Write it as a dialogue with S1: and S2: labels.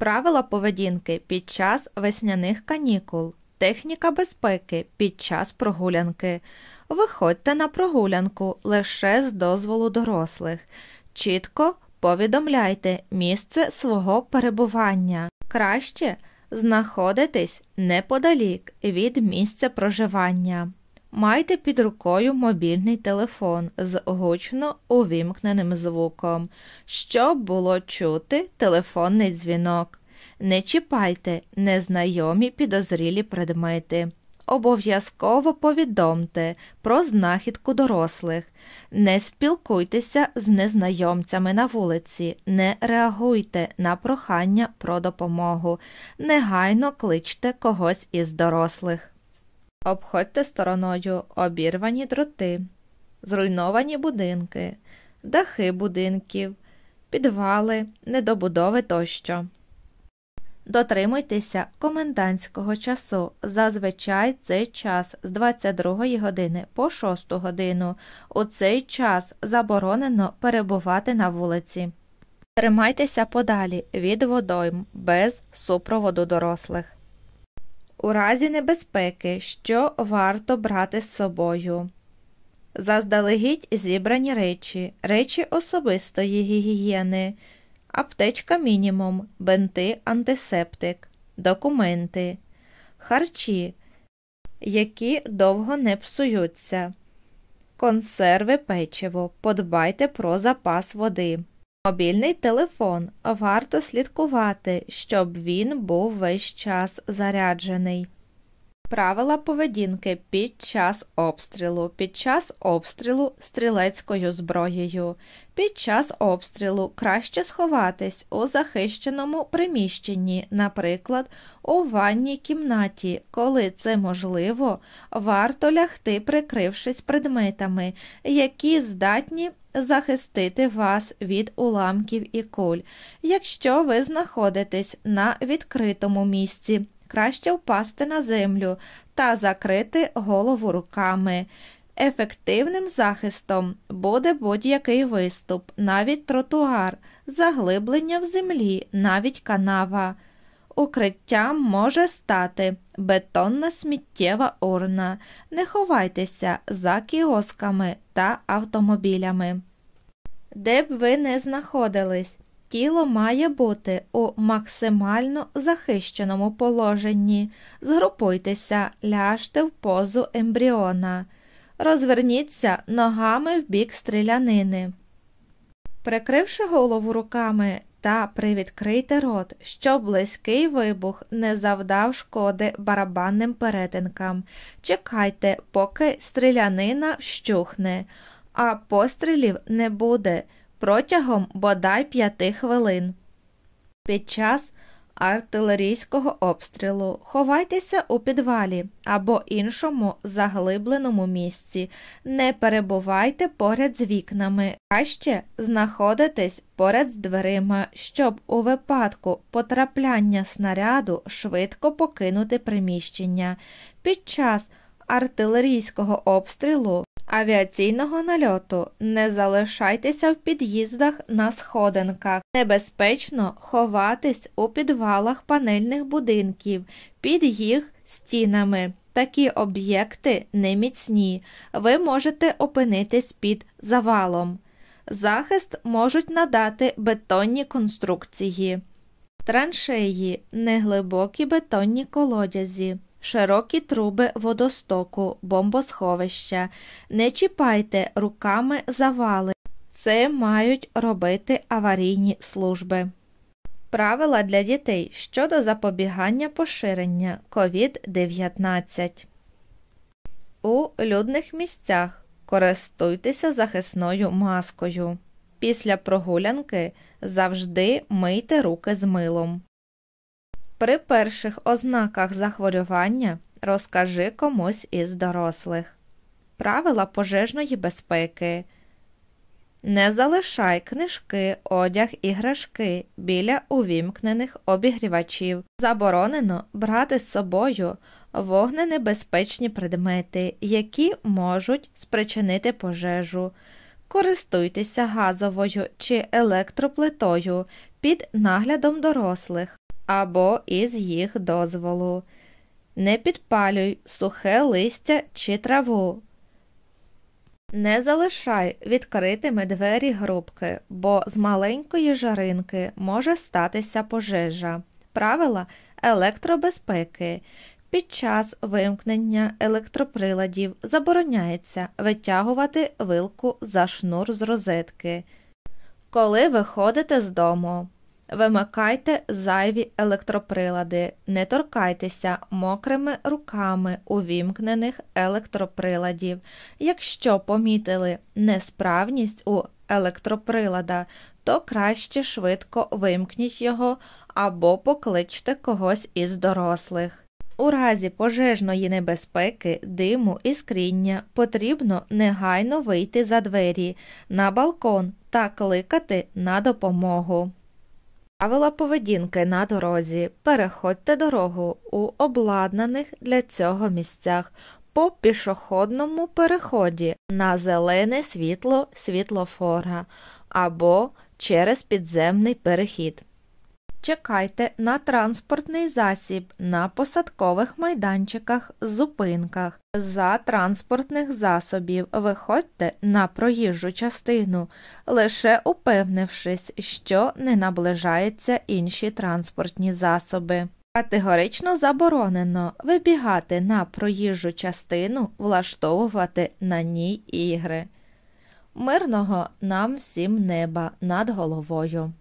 S1: Правила поведінки під час весняних канікул, техніка безпеки під час прогулянки. Виходьте на прогулянку лише з дозволу дорослих. Чітко повідомляйте місце свого перебування. Краще знаходитись неподалік від місця проживання. Майте під рукою мобільний телефон з гучно увімкненим звуком, щоб було чути телефонний дзвінок. Не чіпайте незнайомі підозрілі предмети. Обов'язково повідомте про знахідку дорослих. Не спілкуйтеся з незнайомцями на вулиці, не реагуйте на прохання про допомогу, негайно кличте когось із дорослих. Обходьте стороною обірвані дроти, зруйновані будинки, дахи будинків, підвали, недобудови тощо. Дотримуйтеся комендантського часу. Зазвичай цей час з 22 години по 6 годину. У цей час заборонено перебувати на вулиці. Тримайтеся подалі від водойм без супроводу дорослих у разі небезпеки, що варто брати з собою. Заздалегідь зібрані речі, речі особистої гігієни, аптечка мінімум, бенти, антисептик, документи, харчі, які довго не псуються, консерви печиво. Подбайте про запас води. Мобільний телефон варто слідкувати, щоб він був весь час заряджений. Правила поведінки під час обстрілу, під час обстрілу стрілецькою зброєю. Під час обстрілу краще сховатись у захищеному приміщенні, наприклад, у ванній кімнаті, коли це можливо, варто лягти, прикрившись предметами, які здатні захистити вас від уламків і куль, якщо ви знаходитесь на відкритому місці краще впасти на землю та закрити голову руками. Ефективним захистом буде будь-який виступ, навіть тротуар, заглиблення в землі, навіть канава. Укриттям може стати бетонна сміттєва урна. Не ховайтеся за кіосками та автомобілями. Де б ви не знаходились, Тіло має бути у максимально захищеному положенні. Згрупуйтеся, ляжте в позу ембріона. Розверніться ногами в бік стрілянини. Прикривши голову руками та привідкрийте рот, щоб близький вибух не завдав шкоди барабанним перетинкам. Чекайте, поки стрілянина вщухне, а пострілів не буде протягом бодай п'яти хвилин. Під час артилерійського обстрілу ховайтеся у підвалі або іншому заглибленому місці, не перебувайте поряд з вікнами, краще знаходитесь поряд з дверима, щоб у випадку потрапляння снаряду швидко покинути приміщення. Під час артилерійського обстрілу авіаційного нальоту. Не залишайтеся в під'їздах на сходинках. Небезпечно ховатись у підвалах панельних будинків під їх стінами. Такі об'єкти не міцні. Ви можете опинитись під завалом. Захист можуть надати бетонні конструкції. Траншеї неглибокі бетонні колодязі широкі труби водостоку, бомбосховища. Не чіпайте руками завали. Це мають робити аварійні служби. Правила для дітей щодо запобігання поширення COVID-19 у людних місцях користуйтеся захисною маскою. Після прогулянки завжди мийте руки з милом. При перших ознаках захворювання розкажи комусь із дорослих. Правила пожежної безпеки. Не залишай книжки, одяг іграшки біля увімкнених обігрівачів. Заборонено брати з собою вогненебезпечні предмети, які можуть спричинити пожежу. Користуйтеся газовою чи електроплитою під наглядом дорослих або із їх дозволу. Не підпалюй сухе листя чи траву. Не залишай відкритими двері грубки, бо з маленької жаринки може статися пожежа. Правила електробезпеки. Під час вимкнення електроприладів забороняється витягувати вилку за шнур з розетки. Коли виходите з дому. Вимикайте зайві електроприлади, не торкайтеся мокрими руками увімкнених електроприладів. Якщо помітили несправність у електроприлада, то краще швидко вимкніть його або покличте когось із дорослих. У разі пожежної небезпеки, диму і скріння потрібно негайно вийти за двері на балкон та кликати на допомогу правила поведінки на дорозі. Переходьте дорогу у обладнаних для цього місцях по пішохідному переході на зелене світло світлофора або через підземний перехід. Чекайте на транспортний засіб на посадкових майданчиках, зупинках, за транспортних засобів. Виходьте на проїжджу частину, лише упевнившись, що не наближаються інші транспортні засоби. Категорично заборонено вибігати на проїжджу частину, влаштовувати на ній ігри. Мирного нам всім неба над головою.